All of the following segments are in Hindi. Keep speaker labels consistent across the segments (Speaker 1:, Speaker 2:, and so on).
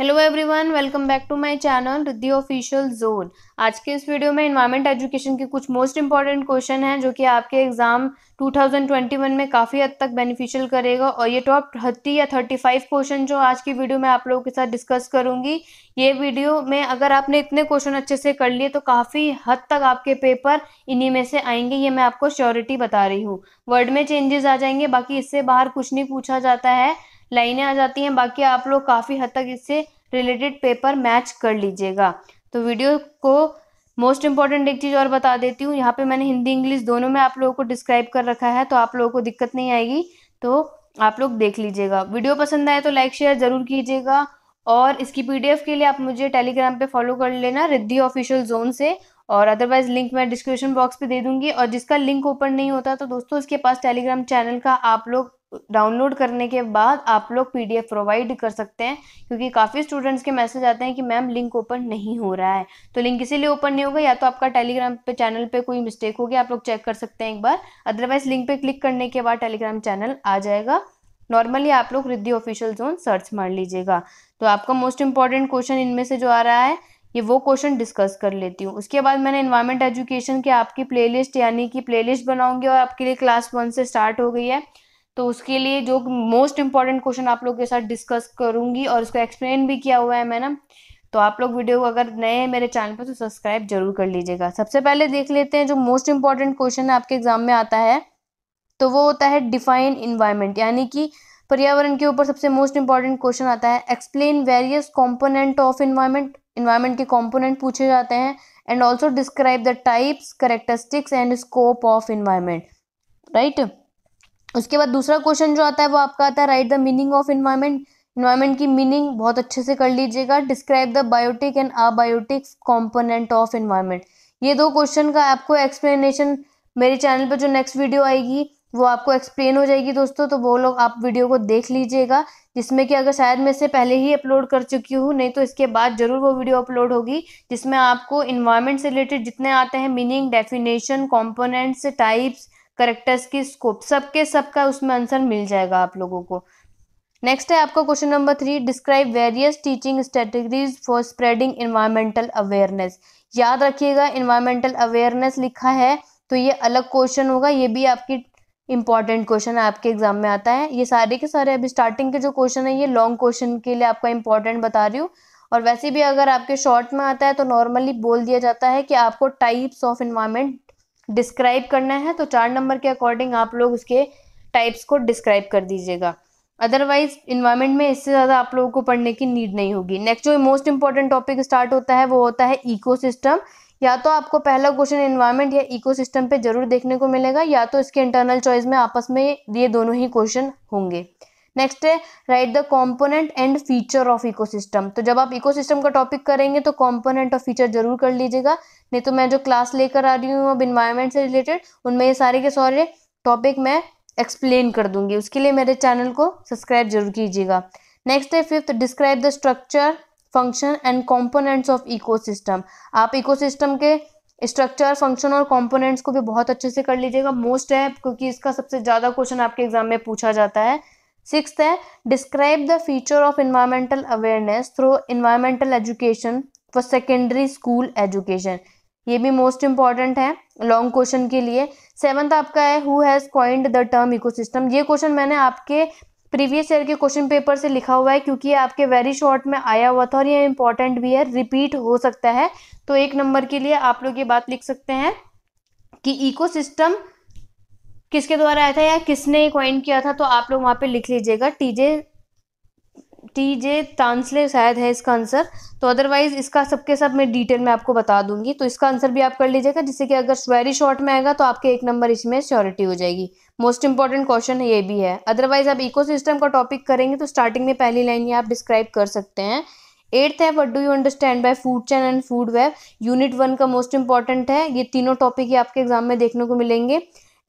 Speaker 1: hello everyone welcome back to my channel Riddhi official zone आज के इस वीडियो में इन्वायरमेंट एजुकेशन के कुछ मोस्ट इंपॉर्टेंट क्वेश्चन हैं जो कि आपके एग्ज़ाम 2021 में काफ़ी हद तक बेनिफिशियल करेगा और ये टॉप थर्टी या थर्टी फाइव क्वेश्चन जो आज की वीडियो में आप लोगों के साथ डिस्कस करूंगी ये वीडियो में अगर आपने इतने क्वेश्चन अच्छे से कर लिए तो काफ़ी हद तक आपके पेपर इन्हीं में से आएंगे ये मैं आपको श्योरिटी बता रही हूँ वर्ड में चेंजेस आ जाएंगे बाकी इससे बाहर कुछ नहीं पूछा जाता है लाइनें आ जाती हैं बाकी आप लोग काफ़ी हद तक इससे रिलेटेड पेपर मैच कर लीजिएगा तो वीडियो को मोस्ट इंपॉर्टेंट एक चीज़ और बता देती हूँ यहाँ पे मैंने हिंदी इंग्लिश दोनों में आप लोगों को डिस्क्राइब कर रखा है तो आप लोगों को दिक्कत नहीं आएगी तो आप लोग देख लीजिएगा वीडियो पसंद आए तो लाइक शेयर ज़रूर कीजिएगा और इसकी पीडीएफ के लिए आप मुझे टेलीग्राम पे फॉलो कर लेना रिद्धि ऑफिशियल जोन से और अदरवाइज लिंक मैं डिस्क्रिप्शन बॉक्स पे दे दूंगी और जिसका लिंक ओपन नहीं होता तो दोस्तों इसके पास टेलीग्राम चैनल का आप लोग डाउनलोड करने के बाद आप लोग पीडीएफ प्रोवाइड कर सकते हैं क्योंकि काफ़ी स्टूडेंट्स के मैसेज आते हैं कि मैम लिंक ओपन नहीं हो रहा है तो लिंक इसीलिए ओपन नहीं होगा या तो आपका टेलीग्राम पे चैनल पे कोई मिस्टेक हो गया आप लोग चेक कर सकते हैं एक बार अदरवाइज लिंक पे क्लिक करने के बाद टेलीग्राम चैनल आ जाएगा नॉर्मली आप लोग रिद्धि ऑफिशियल जोन सर्च मार लीजिएगा तो आपका मोस्ट इंपॉर्टेंट क्वेश्चन इनमें से जो आ रहा है ये वो क्वेश्चन डिस्कस कर लेती हूँ उसके बाद मैंने इन्वायरमेंट एजुकेशन के आपकी प्लेलिस्ट यानी कि प्लेलिस्ट बनाऊंगी और आपके लिए क्लास वन से स्टार्ट हो गई है तो उसके लिए जो मोस्ट इंपॉर्टेंट क्वेश्चन आप लोग के साथ डिस्कस करूंगी और उसको एक्सप्लेन भी किया हुआ है मैंने तो आप लोग वीडियो अगर नए हैं मेरे चैनल पर तो सब्सक्राइब जरूर कर लीजिएगा सबसे पहले देख लेते हैं जो मोस्ट इम्पॉर्टेंट क्वेश्चन आपके एग्जाम में आता है तो वो होता है डिफाइन इन्वायरमेंट यानी कि पर्यावरण के ऊपर सबसे मोस्ट इंपॉर्टेंट क्वेश्चन आता है explain various component of environment environment के कॉम्पोनेंट पूछे जाते हैं and also describe the types characteristics and scope of environment right उसके बाद दूसरा क्वेश्चन जो आता है वो आपका आता है write the meaning of environment environment की मीनिंग बहुत अच्छे से कर लीजिएगा describe the biotic and abiotic component of environment ये दो क्वेश्चन का आपको एक्सप्लेनेशन मेरे चैनल पर जो नेक्स्ट वीडियो आएगी वो आपको एक्सप्लेन हो जाएगी दोस्तों तो वो लोग आप वीडियो को देख लीजिएगा जिसमें कि अगर शायद मैं इससे पहले ही अपलोड कर चुकी हूँ नहीं तो इसके बाद ज़रूर वो वीडियो अपलोड होगी जिसमें आपको इन्वायरमेंट से रिलेटेड जितने आते हैं meaning definition components types characters की स्कोप सबके सबका उसमें आंसर मिल जाएगा आप लोगों को नेक्स्ट है आपका question number three describe various teaching strategies for spreading environmental awareness याद रखिएगा इन्वायरमेंटल अवेयरनेस लिखा है तो ये अलग क्वेश्चन होगा ये भी आपकी इंपॉर्टेंट क्वेश्चन आपके एग्जाम में आता है ये सारे के सारे अभी स्टार्टिंग के जो क्वेश्चन है ये लॉन्ग क्वेश्चन के लिए आपका इंपॉर्टेंट बता रही हूँ और वैसे भी अगर आपके शॉर्ट में आता है तो नॉर्मली बोल दिया जाता है कि आपको टाइप्स ऑफ इन्वायरमेंट डिस्क्राइब करना है तो चार नंबर के अकॉर्डिंग आप लोग उसके टाइप्स को डिस्क्राइब कर दीजिएगा अदरवाइज इन्वायरमेंट में इससे ज़्यादा आप लोगों को पढ़ने की नीड नहीं होगी नेक्स्ट जो मोस्ट इंपॉर्टेंट टॉपिक स्टार्ट होता है वो होता है इको या तो आपको पहला क्वेश्चन इन्वायरमेंट या इको पे जरूर देखने को मिलेगा या तो इसके इंटरनल चॉइस में आपस में ये दोनों ही क्वेश्चन होंगे नेक्स्ट है write the component and feature of ecosystem तो जब आप इकोसिस्टम का टॉपिक करेंगे तो कॉम्पोनेंट और फीचर जरूर कर लीजिएगा नहीं तो मैं जो क्लास लेकर आ रही हूँ अब इन्वायरमेंट से रिलेटेड उनमें ये सारे के सारे टॉपिक मैं एक्सप्लेन कर दूंगी उसके लिए मेरे चैनल को सब्सक्राइब जरूर कीजिएगा नेक्स्ट है fifth describe the structure function and components of system आप सिस्टम के स्ट्रक्चर फंक्शन और कॉम्पोनेंट्स को भी बहुत अच्छे से कर लीजिएगा मोस्ट है क्योंकि इसका सबसे ज़्यादा क्वेश्चन आपके एग्जाम में पूछा जाता है सिक्स है describe the feature of environmental awareness through environmental education for secondary school education ये भी मोस्ट इंपॉर्टेंट है लॉन्ग क्वेश्चन के लिए सेवन्थ आपका है who has coined the term ecosystem ये क्वेश्चन मैंने आपके प्रीवियस ईयर के क्वेश्चन पेपर से लिखा हुआ है क्योंकि ये आपके वेरी शॉर्ट में आया हुआ था और ये इंपॉर्टेंट भी है रिपीट हो सकता है तो एक नंबर के लिए आप लोग ये बात लिख सकते हैं कि इकोसिस्टम किसके द्वारा आया था या किसने क्वाइन किया था तो आप लोग वहाँ पे लिख लीजिएगा टीजे टी जे तांसले शायद है इसका आंसर तो अदरवाइज इसका सबके सब मैं डिटेल में आपको बता दूंगी तो इसका आंसर भी आप कर लीजिएगा जिससे कि अगर वेरी शॉर्ट में आएगा तो आपके एक नंबर इसमें श्योरिटी हो जाएगी मोस्ट इंपॉर्टेंट क्वेश्चन ये भी है अदरवाइज आप इकोसिस्टम का टॉपिक करेंगे तो स्टार्टिंग में पहली लाइन ये आप डिस्क्राइब कर सकते हैं एट्थ है what do you understand by food chain and food web unit one का मोस्ट इंपॉर्टेंट है ये तीनों टॉपिक ही आपके एग्जाम में देखने को मिलेंगे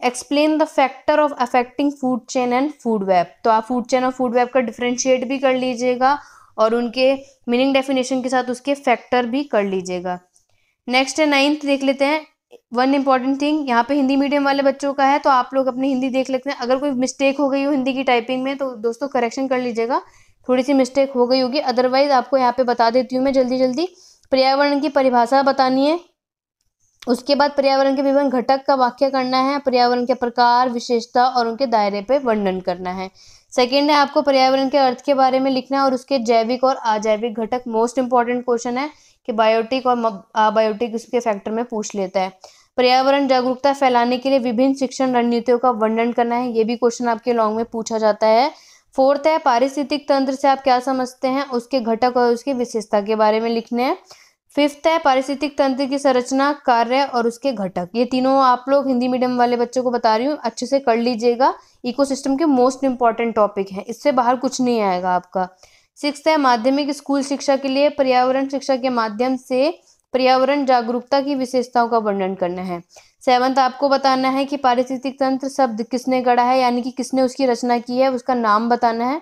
Speaker 1: explain the factor of affecting food chain and food web तो आप फूड चेन और फूड वेब का डिफ्रेंशिएट भी कर लीजिएगा और उनके मीनिंग डेफिनेशन के साथ उसके फैक्टर भी कर लीजिएगा नेक्स्ट है नाइन्थ देख लेते हैं वन इंपॉर्टेंट थिंग यहाँ पे हिंदी मीडियम वाले बच्चों का है तो आप लोग अपनी हिंदी देख लेते हैं अगर कोई मिस्टेक हो गई हो हिंदी की टाइपिंग में तो दोस्तों करेक्शन कर लीजिएगा थोड़ी सी मिस्टेक हो गई होगी अदरवाइज आपको यहाँ पे बता देती हूँ मैं जल्दी जल्दी पर्यावरण की परिभाषा बतानी है उसके बाद पर्यावरण के विभिन्न घटक का व्याख्या करना है पर्यावरण के प्रकार विशेषता और उनके दायरे पे वर्णन करना है सेकेंड है आपको पर्यावरण के अर्थ के बारे में लिखना है और उसके जैविक और अजैविक घटक मोस्ट इंपॉर्टेंट क्वेश्चन है कि बायोटिक और अबायोटिक उसके फैक्टर में पूछ लेता है पर्यावरण जागरूकता फैलाने के लिए विभिन्न शिक्षण रणनीतियों का वर्णन करना है ये भी क्वेश्चन आपके लॉन्ग में पूछा जाता है फोर्थ है पारिस्थितिक तंत्र से आप क्या समझते हैं उसके घटक और उसकी विशेषता के बारे में लिखने हैं फिफ्थ है पारिस्थितिक तंत्र की संरचना कार्य और उसके घटक ये तीनों आप लोग हिंदी मीडियम वाले बच्चों को बता रही हूँ अच्छे से कर लीजिएगा इकोसिस्टम के मोस्ट इंपॉर्टेंट टॉपिक है इससे बाहर कुछ नहीं आएगा आपका सिक्स है माध्यमिक स्कूल शिक्षा के लिए पर्यावरण शिक्षा के माध्यम से पर्यावरण जागरूकता की विशेषताओं का वर्णन करना है सेवंथ आपको बताना है कि पारिस्थितिक तंत्र शब्द किसने गढ़ा है यानी कि किसने उसकी रचना की है उसका नाम बताना है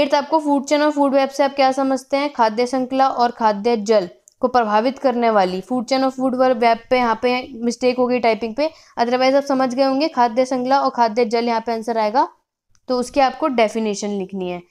Speaker 1: एट्थ आपको फूड चेन और फूड वेब से आप क्या समझते हैं खाद्य श्रृंखला और खाद्य जल को प्रभावित करने वाली फूड चैन और फूड वेब पे यहाँ पे मिस्टेक हो गई टाइपिंग पे अदरवाइज आप समझ गए होंगे खाद्य संगला और खाद्य जल यहाँ पे आंसर आएगा तो उसकी आपको डेफिनेशन लिखनी है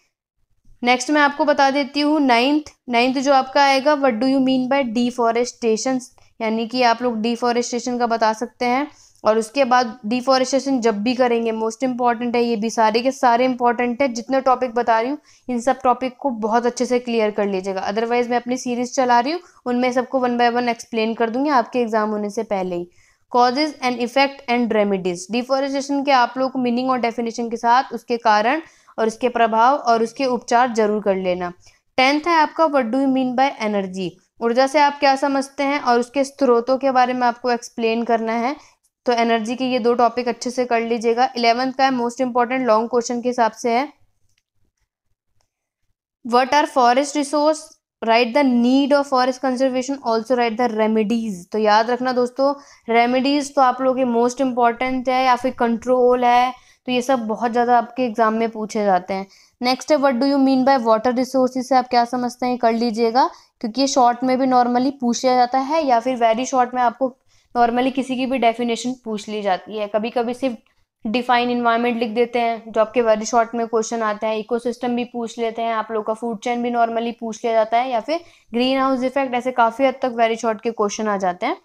Speaker 1: नेक्स्ट मैं आपको बता देती हूँ नाइन्थ नाइन्थ जो आपका आएगा what do you mean by deforestation यानी कि आप लोग डिफॉरेस्टेशन का बता सकते हैं और उसके बाद डिफॉरेस्टेशन जब भी करेंगे मोस्ट इम्पॉर्टेंट है ये भी सारे के सारे इंपॉर्टेंट है जितने टॉपिक बता रही हूँ इन सब टॉपिक को बहुत अच्छे से क्लियर कर लीजिएगा अदरवाइज़ मैं अपनी सीरीज चला रही हूँ उनमें सबको वन बाय वन एक्सप्लेन कर दूंगी आपके एग्जाम होने से पहले ही causes and effect and remedies deforestation के आप लोग मीनिंग और डेफिनेशन के साथ उसके कारण और उसके प्रभाव और उसके उपचार जरूर कर लेना टेंथ है आपका what do you mean by energy ऊर्जा से आप क्या समझते हैं और उसके स्रोतों के बारे में आपको एक्सप्लेन करना है तो एनर्जी के ये दो टॉपिक अच्छे से कर लीजिएगा इलेवंथ का है मोस्ट इंपॉर्टेंट लॉन्ग क्वेश्चन के हिसाब से है what are forest resource write the need of forest conservation also write the remedies तो याद रखना दोस्तों रेमिडीज तो आप लोगों के मोस्ट इंपॉर्टेंट है या फिर कंट्रोल है तो ये सब बहुत ज़्यादा आपके एग्जाम में पूछे जाते हैं नेक्स्ट है what do you mean by water resources से आप क्या समझते हैं कर लीजिएगा क्योंकि ये शॉर्ट में भी नॉर्मली पूछा जाता है या फिर वेरी शॉर्ट में आपको नॉर्मली किसी की भी डेफिनेशन पूछ ली जाती है कभी कभी सिर्फ डिफाइन इन्वायरमेंट लिख देते हैं जो आपके वेरी शॉर्ट में क्वेश्चन आते हैं इको भी पूछ लेते हैं आप लोग का फूड चेन भी नॉर्मली पूछ लिया जाता है या फिर ग्रीन हाउस इफेक्ट ऐसे काफ़ी हद तक वेरी शॉर्ट के क्वेश्चन आ जाते हैं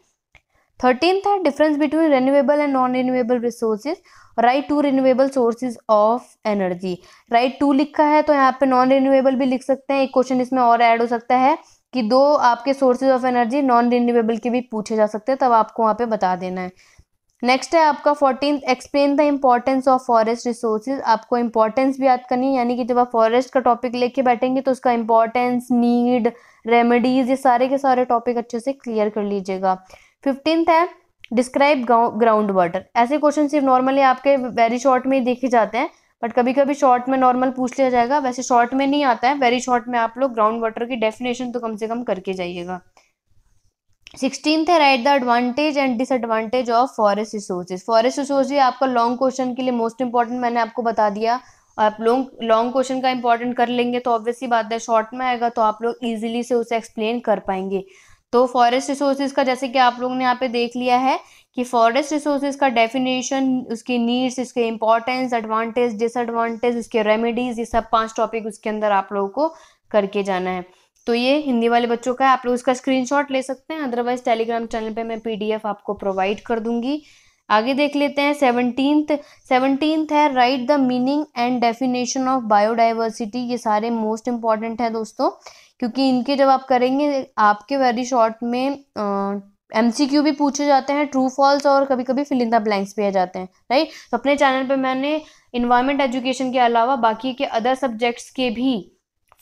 Speaker 1: थर्टीन है difference between renewable and non renewable resources write two renewable sources of energy write two लिखा है तो यहाँ पे नॉन रिन्यूएबल भी लिख सकते हैं एक क्वेश्चन इसमें और ऐड हो सकता है कि दो आपके sources of energy non renewable के भी पूछे जा सकते हैं तब आपको वहाँ पे बता देना है नेक्स्ट है आपका fourteen explain the importance of forest resources आपको इम्पॉर्टेंस भी याद करनी है यानी कि जब आप फॉरेस्ट का टॉपिक लेके बैठेंगे तो उसका इम्पॉर्टेंस नीड रेमेडीज ये सारे के सारे टॉपिक अच्छे से क्लियर कर लीजिएगा फिफ्टींथ है डिस्क्राइब ग्राउंड वाटर ऐसे क्वेश्चन सिर्फ नॉर्मली आपके वेरी शॉर्ट में ही देखे जाते हैं बट कभी कभी शॉर्ट में नॉर्मल पूछ लिया जाएगा वैसे शॉर्ट में नहीं आता है वेरी शॉर्ट में आप लोग ग्राउंड वाटर की डेफिनेशन तो कम से कम करके जाइएगा सिक्सटीन है write the advantage and disadvantage of forest resources forest resource आपका लॉन्ग क्वेश्चन के लिए मोस्ट इंपॉर्टेंट मैंने आपको बता दिया आप लोग लॉन्ग क्वेश्चन का इंपॉर्टेंट कर लेंगे तो ऑब्वियसली बात है शॉर्ट में आएगा तो आप लोग ईजिली से उसे एक्सप्लेन कर पाएंगे तो फॉरेस्ट रिसोर्सेज का जैसे कि आप लोग ने यहाँ पे देख लिया है कि फॉरेस्ट रिसोर्सेज का डेफिनेशन उसकी नीड्स इसके इम्पोर्टेंस एडवांटेज डिसएडवांटेज उसके रेमेडीज ये सब पांच टॉपिक उसके अंदर आप लोगों को करके जाना है तो ये हिंदी वाले बच्चों का है आप लोग उसका स्क्रीनशॉट ले सकते हैं अदरवाइज टेलीग्राम चैनल पे मैं पीडीएफ आपको प्रोवाइड कर दूंगी आगे देख लेते हैं सेवनटीन्थ सेवनटीन्थ है write the meaning and definition of biodiversity ये सारे मोस्ट इम्पॉर्टेंट है दोस्तों क्योंकि इनके जब आप करेंगे आपके वेरी शॉर्ट में आ, क्यू भी पूछे जाते हैं ट्रू फॉल्स और कभी कभी फिलिंदा ब्लैंक्स भी आ जाते हैं राइट तो अपने चैनल पर मैंने इन्वायरमेंट एजुकेशन के अलावा बाकी के अदर सब्जेक्ट्स के भी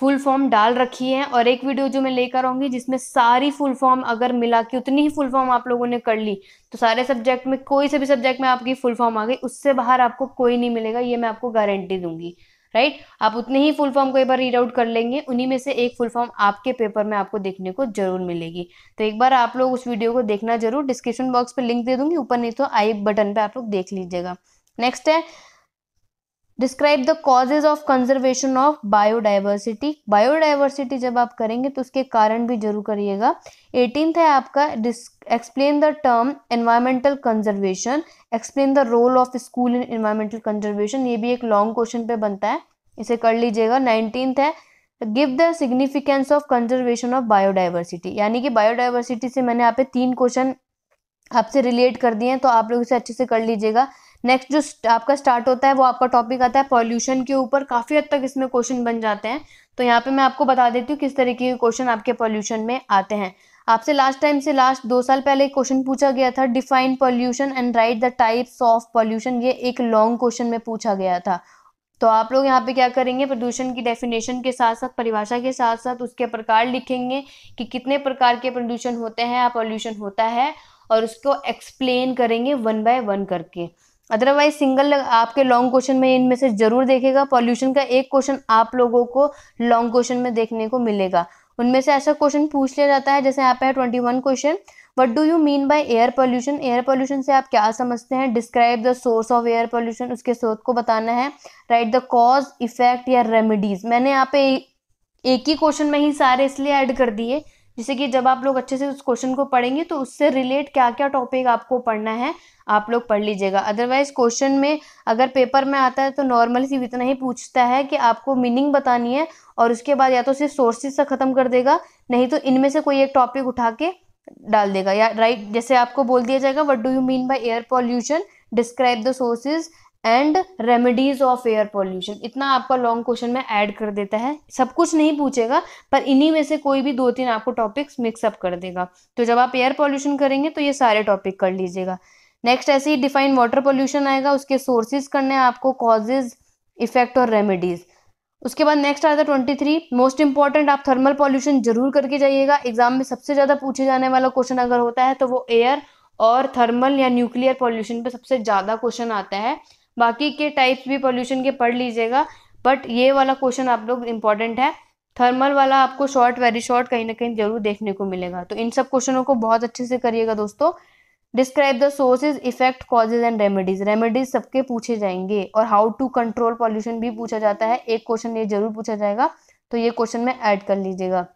Speaker 1: फुल फॉर्म डाल रखी है और एक वीडियो जो मैं लेकर आऊंगी जिसमें सारी फुल फॉर्म अगर मिला के उतनी ही फुल फॉर्म आप लोगों ने कर ली तो सारे सब्जेक्ट में कोई से भी सब्जेक्ट में आपकी फुल फॉर्म आ गई उससे बाहर आपको कोई नहीं मिलेगा ये मैं आपको गारंटी दूंगी राइट आप उतने ही फुल फॉर्म को एक बार रीड आउट कर लेंगे उन्हीं में से एक फुल फॉर्म आपके पेपर में आपको देखने को जरूर मिलेगी तो एक बार आप लोग उस वीडियो को देखना जरूर डिस्क्रिप्शन बॉक्स पर लिंक दे दूंगी ऊपर नहीं तो आई बटन पर आप लोग देख लीजिएगा नेक्स्ट है describe the causes of conservation of biodiversity biodiversity जब आप करेंगे तो उसके कारण भी जरूर करिएगा एटीनथ है आपका explain the term environmental conservation explain the role of school in environmental conservation ये भी एक लॉन्ग क्वेश्चन पे बनता है इसे कर लीजिएगा नाइनटीन है give the significance of conservation of biodiversity यानी कि बायोडाइवर्सिटी से मैंने यहाँ पे तीन क्वेश्चन आपसे रिलेट कर दिए हैं तो आप लोग इसे अच्छे से कर लीजिएगा नेक्स्ट जो आपका स्टार्ट होता है वो आपका टॉपिक आता है पॉल्यूशन के ऊपर काफ़ी हद तक इसमें क्वेश्चन बन जाते हैं तो यहाँ पे मैं आपको बता देती हूँ किस तरीके के क्वेश्चन आपके पॉल्यूशन में आते हैं आपसे लास्ट टाइम से लास्ट दो साल पहले क्वेश्चन पूछा गया था define pollution and write the types of pollution ये एक लॉन्ग क्वेश्चन में पूछा गया था तो आप लोग यहाँ पे क्या करेंगे प्रदूषण की डेफिनेशन के साथ साथ परिभाषा के साथ साथ उसके प्रकार लिखेंगे कि कितने प्रकार के प्रदूषण होते हैं या पॉल्यूशन होता है और उसको एक्सप्लेन करेंगे वन बाय वन करके अदरवाइज सिंगल आपके लॉन्ग क्वेश्चन में इनमें से जरूर देखेगा पॉल्यूशन का एक क्वेश्चन आप लोगों को लॉन्ग क्वेश्चन में देखने को मिलेगा उनमें से ऐसा क्वेश्चन पूछ लिया जाता है जैसे यहाँ पे है twenty one question what do you mean by air pollution air pollution से आप क्या समझते हैं describe the source of air pollution उसके स्रोत को बताना है राइट द कॉज इफेक्ट या रेमिडीज मैंने यहाँ पे एक ही क्वेश्चन में ही सारे इसलिए ऐड कर दिए जैसे कि जब आप लोग अच्छे से उस क्वेश्चन को पढ़ेंगे तो उससे रिलेट क्या क्या टॉपिक आपको पढ़ना है आप लोग पढ़ लीजिएगा अदरवाइज क्वेश्चन में अगर पेपर में आता है तो नॉर्मल सिर्फ इतना ही पूछता है कि आपको मीनिंग बतानी है और उसके बाद या तो सिर्फ सोर्सेज से ख़त्म कर देगा नहीं तो इनमें से कोई एक टॉपिक उठा के डाल देगा या राइट जैसे आपको बोल दिया जाएगा what do you mean by air pollution describe the sources and remedies of air pollution इतना आपका लॉन्ग क्वेश्चन में ऐड कर देता है सब कुछ नहीं पूछेगा पर इन्हीं में से कोई भी दो तीन आपको टॉपिक्स मिक्सअप कर देगा तो जब आप एयर पॉल्यूशन करेंगे तो ये सारे टॉपिक कर लीजिएगा नेक्स्ट ऐसे ही डिफाइन वाटर पॉल्यूशन आएगा उसके सोर्सेज करने हैं आपको कॉजेज इफेक्ट और रेमेडीज उसके बाद नेक्स्ट आता है ट्वेंटी थ्री मोस्ट इंपॉर्टेंट आप थर्मल पॉल्यूशन जरूर करके जाइएगा एग्जाम में सबसे ज़्यादा पूछे जाने वाला क्वेश्चन अगर होता है तो वो एयर और थर्मल या न्यूक्लियर पॉल्यूशन पे सबसे ज़्यादा क्वेश्चन आता है बाकी के टाइप्स भी पॉल्यूशन के पढ़ लीजिएगा बट ये वाला क्वेश्चन आप लोग इंपॉर्टेंट है थर्मल वाला आपको शॉर्ट वेरी शॉर्ट कहीं ना कहीं जरूर देखने को मिलेगा तो इन सब क्वेश्चनों को बहुत अच्छे से करिएगा दोस्तों describe the sources effect causes and remedies remedies सबके पूछे जाएंगे और हाउ टू कंट्रोल पॉल्यूशन भी पूछा जाता है एक क्वेश्चन ये जरूर पूछा जाएगा तो ये क्वेश्चन में ऐड कर लीजिएगा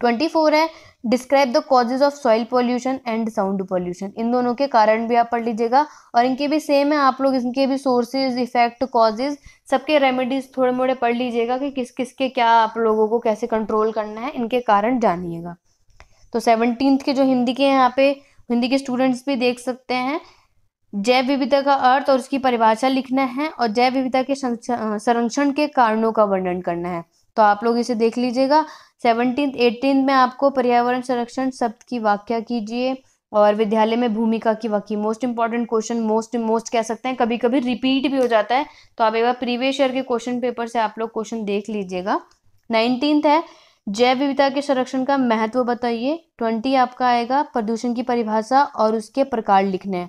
Speaker 1: ट्वेंटी फोर है describe the causes of soil pollution and sound pollution इन दोनों के कारण भी आप पढ़ लीजिएगा और इनके भी सेम है आप लोग इनके भी सोर्सेज इफेक्ट कॉजेज सबके रेमेडीज थोड़े मोड़े पढ़ लीजिएगा कि किस किस के क्या आप लोगों को कैसे कंट्रोल करना है इनके कारण जानिएगा तो सेवनटीन के जो हिंदी के यहाँ पे हिंदी के स्टूडेंट्स भी देख सकते हैं जैव विविधता का अर्थ और उसकी परिभाषा लिखना है और जैव विविधता के संरक्षण के कारणों का वर्णन करना है तो आप लोग इसे देख लीजिएगा सेवनटीन एटीन में आपको पर्यावरण संरक्षण शब्द की व्याख्या कीजिए और विद्यालय में भूमिका की वाकई most important question most most कह सकते हैं कभी कभी रिपीट भी हो जाता है तो आप एक बार प्रीवियस ईयर के क्वेश्चन पेपर से आप लोग क्वेश्चन देख लीजिएगा नाइनटीन्थ है जैव विविधता के संरक्षण का महत्व बताइए ट्वेंटी आपका आएगा प्रदूषण की परिभाषा और उसके प्रकार लिखने हैं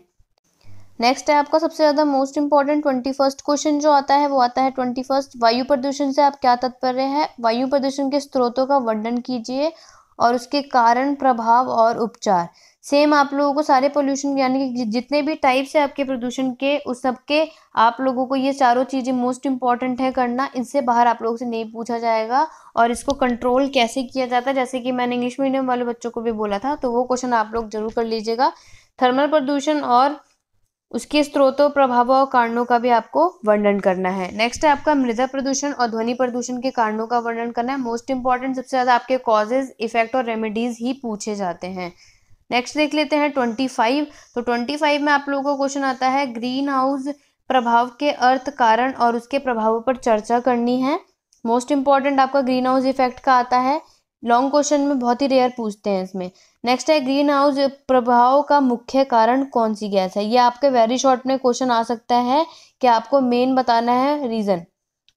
Speaker 1: नेक्स्ट है आपका सबसे ज़्यादा most important twenty first question जो आता है वो आता है ट्वेंटी फर्स्ट वायु प्रदूषण से आप क्या तत्पर्य है वायु प्रदूषण के स्रोतों का वर्णन कीजिए और उसके कारण प्रभाव और उपचार सेम आप लोगों को सारे पोल्यूशन यानी कि जितने भी टाइप्स है आपके प्रदूषण के उस सब के आप लोगों को ये चारों चीज़ें मोस्ट इंपॉर्टेंट है करना इनसे बाहर आप लोगों से नहीं पूछा जाएगा और इसको कंट्रोल कैसे किया जाता है जैसे कि मैंने इंग्लिश मीडियम वाले बच्चों को भी बोला था तो वो क्वेश्चन आप लोग जरूर कर लीजिएगा थर्मल प्रदूषण और उसके स्रोतों प्रभावों और कारणों का भी आपको वर्णन करना है नेक्स्ट है आपका मृदा प्रदूषण और ध्वनि प्रदूषण के कारणों का वर्णन करना है मोस्ट इंपॉर्टेंट सबसे ज़्यादा आपके कॉजेज इफेक्ट और रेमेडीज ही पूछे जाते हैं नेक्स्ट देख लेते हैं ट्वेंटी फाइव तो ट्वेंटी फाइव में आप लोगों का क्वेश्चन आता है ग्रीन हाउस प्रभाव के अर्थ कारण और उसके प्रभावों पर चर्चा करनी है मोस्ट इंपॉर्टेंट आपका ग्रीन हाउस इफेक्ट का आता है लॉन्ग क्वेश्चन में बहुत ही रेयर पूछते हैं इसमें नेक्स्ट है ग्रीन हाउस प्रभाव का मुख्य कारण कौन सी गैस है ये आपके वेरी शॉर्ट में क्वेश्चन आ सकता है कि आपको मेन बताना है रीज़न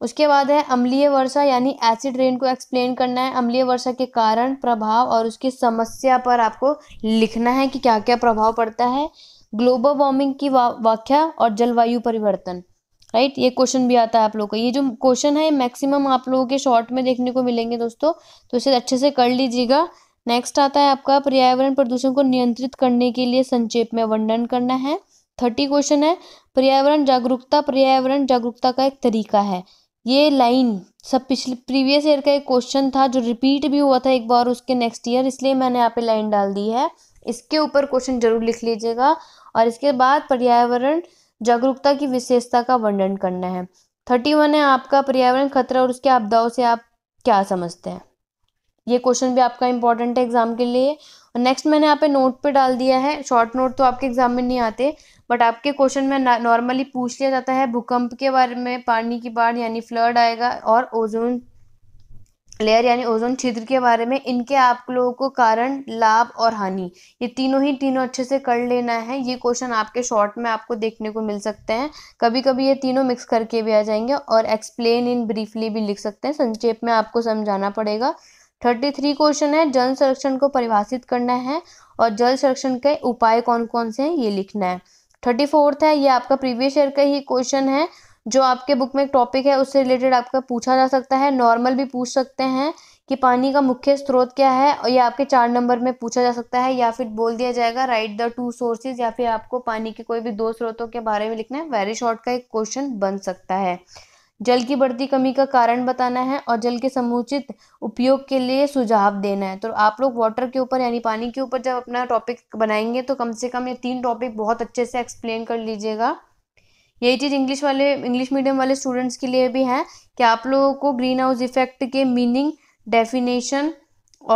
Speaker 1: उसके बाद है अम्लीय वर्षा यानी एसिड रेन को एक्सप्लेन करना है अम्लीय वर्षा के कारण प्रभाव और उसकी समस्या पर आपको लिखना है कि क्या क्या प्रभाव पड़ता है ग्लोबल वार्मिंग की व्याख्या और जलवायु परिवर्तन राइट ये क्वेश्चन भी आता है आप लोग का ये जो क्वेश्चन है मैक्सिमम आप लोगों के शॉर्ट में देखने को मिलेंगे दोस्तों तो इसे अच्छे से कर लीजिएगा नेक्स्ट आता है आपका पर्यावरण प्रदूषण को नियंत्रित करने के लिए संक्षेप में वर्णन करना है थर्टी क्वेश्चन है पर्यावरण जागरूकता पर्यावरण जागरूकता का एक तरीका है ये लाइन सब पिछले प्रीवियस ईयर का एक क्वेश्चन था जो रिपीट भी हुआ था एक बार उसके नेक्स्ट ईयर इसलिए मैंने यहाँ पे लाइन डाल दी है इसके ऊपर क्वेश्चन जरूर लिख लीजिएगा और इसके बाद पर्यावरण जागरूकता की विशेषता का वर्णन करना है थर्टी वन है आपका पर्यावरण खतरा और उसके आपदाओं से आप क्या समझते हैं ये क्वेश्चन भी आपका इंपॉर्टेंट है एग्जाम के लिए और नेक्स्ट मैंने यहाँ पे नोट पे डाल दिया है शॉर्ट नोट तो आपके एग्जाम में नहीं आते बट आपके क्वेश्चन में नॉर्मली पूछ लिया जाता है भूकंप के बारे में पानी की बाढ़ यानी फ्लड आएगा और ओजोन लेयर यानी ओजोन छिद्र के बारे में इनके आप लोगों को कारण लाभ और हानि ये तीनों ही तीनों अच्छे से कर लेना है ये क्वेश्चन आपके शॉर्ट में आपको देखने को मिल सकते हैं कभी कभी ये तीनों मिक्स करके भी आ जाएंगे और एक्सप्लेन इन ब्रीफली भी लिख सकते हैं संक्षेप में आपको समझाना पड़ेगा थर्टी थ्री क्वेश्चन है जल संरक्षण को परिभाषित करना है और जल संरक्षण के उपाय कौन कौन से हैं ये लिखना है थर्टी फोर्थ है ये आपका प्रीवियस ईयर का ही क्वेश्चन है जो आपके बुक में एक टॉपिक है उससे रिलेटेड आपका पूछा जा सकता है नॉर्मल भी पूछ सकते हैं कि पानी का मुख्य स्रोत क्या है और ये आपके चार नंबर में पूछा जा सकता है या फिर बोल दिया जाएगा राइट द टू सोर्सेज या फिर आपको पानी के कोई भी दो स्रोतों के बारे में लिखना है वेरी शॉर्ट का एक क्वेश्चन बन सकता है जल की बढ़ती कमी का कारण बताना है और जल के समुचित उपयोग के लिए सुझाव देना है तो आप लोग वाटर के ऊपर यानी पानी के ऊपर जब अपना टॉपिक बनाएंगे तो कम से कम ये तीन टॉपिक बहुत अच्छे से एक्सप्लेन कर लीजिएगा यही चीज़ इंग्लिश वाले इंग्लिश मीडियम वाले स्टूडेंट्स के लिए भी है कि आप लोगों को ग्रीन हाउस इफेक्ट के मीनिंग डेफिनेशन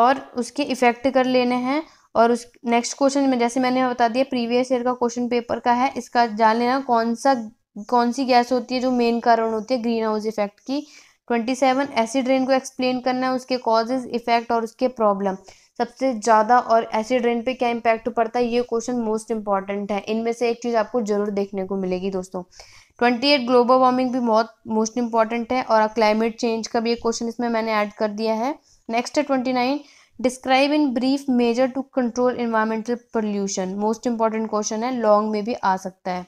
Speaker 1: और उसके इफेक्ट कर लेने हैं और उस नेक्स्ट क्वेश्चन में जैसे मैंने बता दिया प्रीवियस ईयर का क्वेश्चन पेपर का है इसका जान लेना कौन सा कौन सी गैस होती है जो मेन कारण होती है ग्रीन हाउस इफेक्ट की ट्वेंटी सेवन एसिड रेन को एक्सप्लेन करना है उसके कॉजेज इफेक्ट और उसके प्रॉब्लम सबसे ज़्यादा और एसिड रेन पे क्या इम्पैक्ट पड़ता है ये क्वेश्चन मोस्ट इंपॉर्टेंट है इनमें से एक चीज़ आपको जरूर देखने को मिलेगी दोस्तों ट्वेंटी एट ग्लोबल वार्मिंग भी बहुत मोस्ट इंपॉर्टेंट है और क्लाइमेट चेंज का भी एक क्वेश्चन इसमें मैंने ऐड कर दिया है नेक्स्ट है twenty nine describe in brief measure to control environmental pollution most important question है लॉन्ग में भी आ सकता है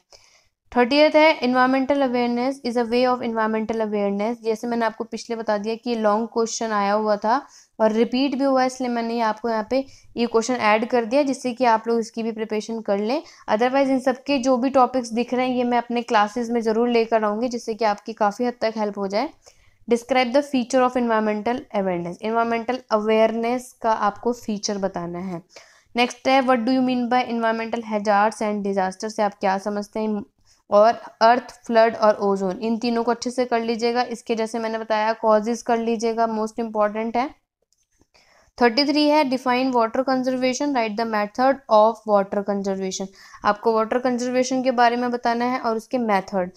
Speaker 1: थर्टीथ है environmental awareness is a way of environmental awareness जैसे मैंने आपको पिछले बता दिया कि लॉन्ग क्वेश्चन आया हुआ था और रिपीट भी हुआ इसलिए मैंने आपको यहाँ पे ये क्वेश्चन ऐड कर दिया जिससे कि आप लोग इसकी भी प्रिपरेशन कर लें अदरवाइज इन सबके जो भी टॉपिक्स दिख रहे हैं ये मैं अपने क्लासेस में ज़रूर लेकर आऊँगी जिससे कि आपकी काफ़ी हद तक हेल्प हो जाए describe the feature of environmental awareness environmental awareness का आपको फीचर बताना है नेक्स्ट है what do you mean by environmental hazards and disaster से आप क्या समझते हैं और अर्थ फ्लड और ओजोन इन तीनों को अच्छे से कर लीजिएगा इसके जैसे मैंने बताया कॉजेज कर लीजिएगा मोस्ट इम्पॉर्टेंट है थर्टी थ्री है define water conservation write the method of water conservation आपको वाटर कंजर्वेशन के बारे में बताना है और उसके मेथड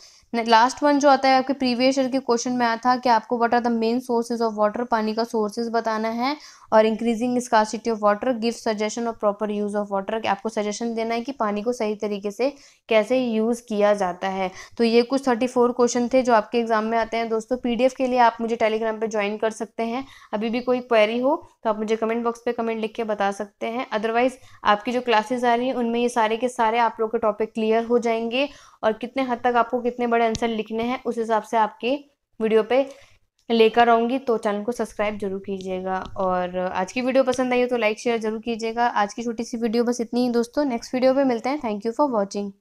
Speaker 1: लास्ट वन जो आता है आपके प्रीवियस ईयर के क्वेश्चन में आया था कि आपको what are the main sources of water पानी का सोर्सेज बताना है और increasing scarcity of water give suggestion और प्रॉपर यूज़ ऑफ वाटर आपको सजेशन देना है कि पानी को सही तरीके से कैसे यूज़ किया जाता है तो ये कुछ थर्टी फोर क्वेश्चन थे जो आपके एग्जाम में आते हैं दोस्तों पी के लिए आप मुझे टेलीग्राम पर ज्वाइन कर सकते हैं अभी भी कोई क्वेरी हो तो आप मुझे कमेंट बॉक्स पर कमेंट लिख के बता सकते हैं अदरवाइज़ आपकी जो क्लासेज आ रही हैं उनमें ये सारे के सारे आप लोग के टॉपिक क्लियर हो जाएंगे और कितने हद तक आपको कितने बड़े आंसर लिखने हैं उस हिसाब से आपके वीडियो पे लेकर आऊँगी तो चैनल को सब्सक्राइब जरूर कीजिएगा और आज की वीडियो पसंद आई हो तो लाइक शेयर जरूर कीजिएगा आज की छोटी सी वीडियो बस इतनी ही दोस्तों नेक्स्ट वीडियो पे मिलते हैं थैंक यू फॉर वॉचिंग